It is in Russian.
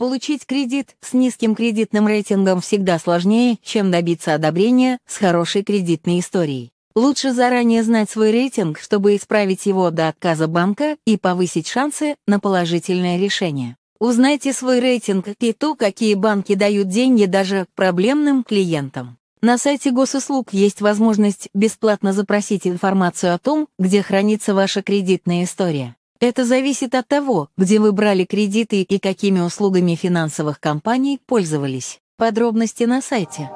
Получить кредит с низким кредитным рейтингом всегда сложнее, чем добиться одобрения с хорошей кредитной историей. Лучше заранее знать свой рейтинг, чтобы исправить его до отказа банка и повысить шансы на положительное решение. Узнайте свой рейтинг и то, какие банки дают деньги даже проблемным клиентам. На сайте госуслуг есть возможность бесплатно запросить информацию о том, где хранится ваша кредитная история. Это зависит от того, где вы брали кредиты и какими услугами финансовых компаний пользовались. Подробности на сайте.